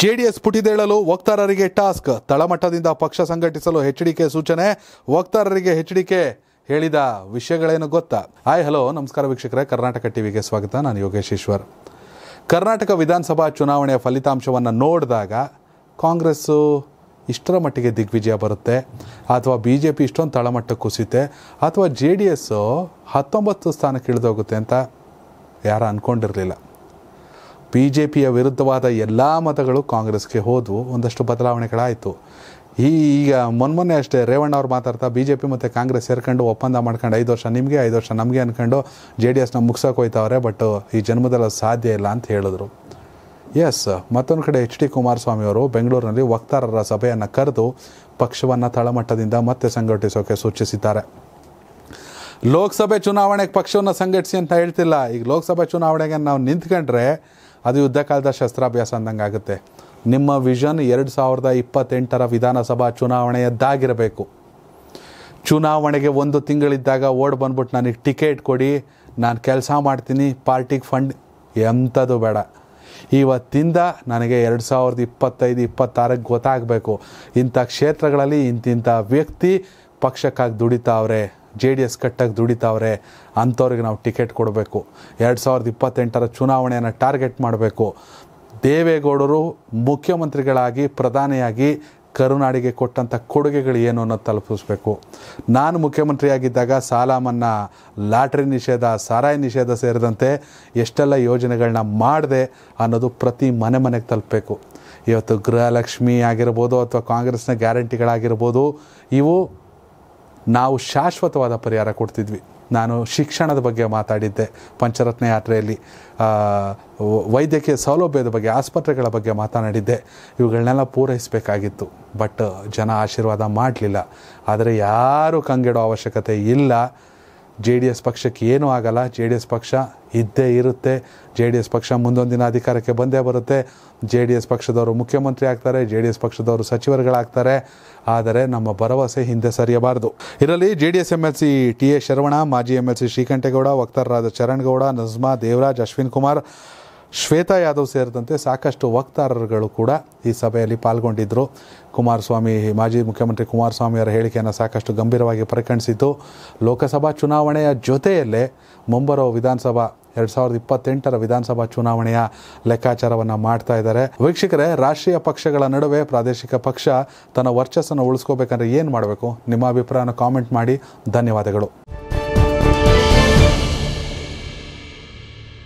JDS ಪುಟಿದೇಳಲು ವಕ್ತಾರರಿಗೆ task ತಳಮಟ್ಟದಿಂದ ಪಕ್ಷ ಸಂಘಟಿಸಲು HDK ಸೂಚನೆ ವಕ್ತಾರರಿಗೆ ಹೆಚ್ಡಿಕೆ ಹೇಳಿದ ವಿಷಯಗಳೇನು ಗೊತ್ತಾ ಹಾಯ್ ಹಲೋ ನಮಸ್ಕಾರ ವೀಕ್ಷಕರೇ ಕರ್ನಾಟಕ ಟಿವಿಗೆ ಸ್ವಾಗತ ನಾನು ಯೋಗೇಶ್ ಈಶ್ವರ್ ಕರ್ನಾಟಕ ವಿಧಾನಸಭಾ ಚುನಾವಣೆಯ ಫಲಿತಾಂಶವನ್ನು ನೋಡಿದಾಗ ಕಾಂಗ್ರೆಸ್ಸು ಇಷ್ಟರ ಮಟ್ಟಿಗೆ ದಿಗ್ವಿಜಯ ಬರುತ್ತೆ ಅಥವಾ ಬಿ ಜೆ ಪಿ ಇಷ್ಟೊಂದು ತಳಮಟ್ಟ ಕುಸಿತೆ ಅಥವಾ ಜೆ ಡಿ ಎಸ್ಸು ಹತ್ತೊಂಬತ್ತು ಸ್ಥಾನಕ್ಕೆ ಇಳಿದೋಗುತ್ತೆ ಅಂತ ಯಾರು ಅಂದ್ಕೊಂಡಿರಲಿಲ್ಲ ಬಿ ಜೆ ಪಿಯ ವಿರುದ್ಧವಾದ ಎಲ್ಲ ಮತಗಳು ಕಾಂಗ್ರೆಸ್ಗೆ ಹೋದವು ಒಂದಷ್ಟು ಬದಲಾವಣೆಗಳಾಯಿತು ಈ ಈಗ ಮೊನ್ನೆ ಅಷ್ಟೇ ರೇವಣ್ಣ ಅವ್ರು ಮಾತಾಡ್ತಾ ಬಿ ಜೆ ಪಿ ಮತ್ತು ಕಾಂಗ್ರೆಸ್ ಸೇರ್ಕೊಂಡು ಒಪ್ಪಂದ ಮಾಡ್ಕೊಂಡು ಐದು ವರ್ಷ ನಿಮಗೆ ಐದು ವರ್ಷ ನಮಗೆ ಅಂದ್ಕೊಂಡು ಜೆ ಡಿ ಎಸ್ನ ಮುಗಿಸೋಕೋಯ್ತವ್ರೆ ಬಟ್ ಈ ಜನ್ಮದಲ್ಲಿ ಸಾಧ್ಯ ಇಲ್ಲ ಅಂತ ಹೇಳಿದ್ರು ಎಸ್ ಮತ್ತೊಂದು ಕಡೆ ಎಚ್ ಡಿ ಕುಮಾರಸ್ವಾಮಿ ಅವರು ಬೆಂಗಳೂರಿನಲ್ಲಿ ವಕ್ತಾರರ ಸಭೆಯನ್ನು ಕರೆದು ಪಕ್ಷವನ್ನು ತಳಮಟ್ಟದಿಂದ ಮತ್ತೆ ಸಂಘಟಿಸೋಕೆ ಸೂಚಿಸಿದ್ದಾರೆ ಲೋಕಸಭೆ ಚುನಾವಣೆಗೆ ಪಕ್ಷವನ್ನು ಸಂಘಟಿಸಿ ಅಂತ ಹೇಳ್ತಿಲ್ಲ ಈಗ ಲೋಕಸಭೆ ಚುನಾವಣೆಗೆ ನಾವು ನಿಂತ್ಕೊಂಡ್ರೆ ಅದು ಯುದ್ಧ ಕಾಲದ ಶಸ್ತ್ರಾಭ್ಯಾಸ ಅಂದಂಗೆ ಆಗುತ್ತೆ ನಿಮ್ಮ ವಿಷನ್ ಎರಡು ಸಾವಿರದ ಇಪ್ಪತ್ತೆಂಟರ ವಿಧಾನಸಭಾ ಚುನಾವಣೆಯದ್ದಾಗಿರಬೇಕು ಚುನಾವಣೆಗೆ ಒಂದು ತಿಂಗಳಿದ್ದಾಗ ಓಡ್ ಬಂದ್ಬಿಟ್ಟು ನನಗೆ ಟಿಕೆಟ್ ಕೊಡಿ ನಾನು ಕೆಲಸ ಮಾಡ್ತೀನಿ ಪಾರ್ಟಿಗೆ ಫಂಡ್ ಎಂಥದ್ದು ಬೇಡ ಇವತ್ತಿಂದ ನನಗೆ ಎರಡು ಸಾವಿರದ ಇಪ್ಪತ್ತೈದು ಇಪ್ಪತ್ತಾರಕ್ಕೆ ಗೊತ್ತಾಗಬೇಕು ಇಂಥ ಕ್ಷೇತ್ರಗಳಲ್ಲಿ ಇಂತಿಂಥ ವ್ಯಕ್ತಿ ಪಕ್ಷಕ್ಕಾಗಿ ದುಡಿತಾವ್ರೆ ಜೆ ಡಿ ಎಸ್ ಕಟ್ಟಾಗಿ ದುಡಿತಾವ್ರೆ ಅಂಥವ್ರಿಗೆ ನಾವು ಟಿಕೆಟ್ ಕೊಡಬೇಕು ಎರಡು ಸಾವಿರದ ಇಪ್ಪತ್ತೆಂಟರ ಚುನಾವಣೆಯನ್ನು ಟಾರ್ಗೆಟ್ ಮಾಡಬೇಕು ದೇವೇಗೌಡರು ಮುಖ್ಯಮಂತ್ರಿಗಳಾಗಿ ಪ್ರಧಾನಿಯಾಗಿ ಕರುನಾಡಿಗೆ ಕೊಟ್ಟಂಥ ಕೊಡುಗೆಗಳು ಏನು ಅನ್ನೋದು ತಲುಪಿಸ್ಬೇಕು ನಾನು ಮುಖ್ಯಮಂತ್ರಿಯಾಗಿದ್ದಾಗ ಸಾಲ ಮನ್ನಾ ಲಾಟ್ರಿ ನಿಷೇಧ ಸಾರಾಯಿ ನಿಷೇಧ ಸೇರಿದಂತೆ ಎಷ್ಟೆಲ್ಲ ಯೋಜನೆಗಳನ್ನ ಮಾಡಿದೆ ಅನ್ನೋದು ಪ್ರತಿ ಮನೆ ಮನೆಗೆ ತಲುಪಬೇಕು ಇವತ್ತು ಗೃಹಲಕ್ಷ್ಮಿ ಆಗಿರ್ಬೋದು ಅಥವಾ ಕಾಂಗ್ರೆಸ್ನ ಗ್ಯಾರಂಟಿಗಳಾಗಿರ್ಬೋದು ಇವು ನಾವು ಶಾಶ್ವತವಾದ ಪರಿಹಾರ ಕೊಡ್ತಿದ್ವಿ ನಾನು ಶಿಕ್ಷಣದ ಬಗ್ಗೆ ಮಾತಾಡಿದ್ದೆ ಪಂಚರತ್ನ ಯಾತ್ರೆಯಲ್ಲಿ ವೈದ್ಯಕೀಯ ಸೌಲಭ್ಯದ ಬಗ್ಗೆ ಆಸ್ಪತ್ರೆಗಳ ಬಗ್ಗೆ ಮಾತನಾಡಿದ್ದೆ ಇವುಗಳನ್ನೆಲ್ಲ ಪೂರೈಸಬೇಕಾಗಿತ್ತು ಬಟ್ ಜನ ಆಶೀರ್ವಾದ ಮಾಡಲಿಲ್ಲ ಆದರೆ ಯಾರೂ ಕಂಗೆಡೋ ಅವಶ್ಯಕತೆ ಇಲ್ಲ ಜೆ ಡಿ ಎಸ್ ಪಕ್ಷಕ್ಕೆ ಏನೂ ಆಗಲ್ಲ ಜೆ ಡಿ ಎಸ್ ಪಕ್ಷ ಇದ್ದೇ ಇರುತ್ತೆ ಜೆ ಡಿ ಎಸ್ ಪಕ್ಷ ಮುಂದೊಂದಿನ ಅಧಿಕಾರಕ್ಕೆ ಬಂದೇ ಬರುತ್ತೆ ಜೆ ಡಿ ಎಸ್ ಪಕ್ಷದವರು ಮುಖ್ಯಮಂತ್ರಿ ಆಗ್ತಾರೆ ಜೆ ಡಿ ಎಸ್ ಪಕ್ಷದವರು ಸಚಿವರುಗಳಾಗ್ತಾರೆ ಆದರೆ ನಮ್ಮ ಭರವಸೆ ಹಿಂದೆ ಸರಿಯಬಾರದು ಇದರಲ್ಲಿ J D S M L C T A Sharavana ಮಾಜಿ ಎಮ್ ಎಲ್ ಸಿ ಶ್ರೀಕಂಠೇಗೌಡ ವಕ್ತಾರರಾದ ಚರಣ್ ಗೌಡ ನಜ್ಮಾ ದೇವರಾಜ್ ಅಶ್ವಿನ್ ಕುಮಾರ್ ಶ್ವೇತಾ ಯಾದವ್ ಸೇರಿದಂತೆ ಸಾಕಷ್ಟು ವಕ್ತಾರರುಗಳು ಕೂಡ ಈ ಸಭೆಯಲ್ಲಿ ಪಾಲ್ಗೊಂಡಿದ್ದರು ಕುಮಾರಸ್ವಾಮಿ ಮಾಜಿ ಮುಖ್ಯಮಂತ್ರಿ ಕುಮಾರಸ್ವಾಮಿಯವರ ಹೇಳಿಕೆಯನ್ನು ಸಾಕಷ್ಟು ಗಂಭೀರವಾಗಿ ಪರಿಗಣಿಸಿತು ಲೋಕಸಭಾ ಚುನಾವಣೆಯ ಜೊತೆಯಲ್ಲೇ ಮುಂಬರುವ ವಿಧಾನಸಭಾ ಎರಡು ಸಾವಿರದ ಇಪ್ಪತ್ತೆಂಟರ ವಿಧಾನಸಭಾ ಚುನಾವಣೆಯ ಲೆಕ್ಕಾಚಾರವನ್ನು ಮಾಡ್ತಾ ಇದ್ದಾರೆ ವೀಕ್ಷಕರೇ ರಾಷ್ಟ್ರೀಯ ಪಕ್ಷಗಳ ನಡುವೆ ಪ್ರಾದೇಶಿಕ ಪಕ್ಷ ತನ್ನ ವರ್ಚಸ್ಸನ್ನು ಉಳಿಸ್ಕೋಬೇಕಂದ್ರೆ ಏನು ಮಾಡಬೇಕು ನಿಮ್ಮ ಅಭಿಪ್ರಾಯನ ಕಾಮೆಂಟ್ ಮಾಡಿ ಧನ್ಯವಾದಗಳು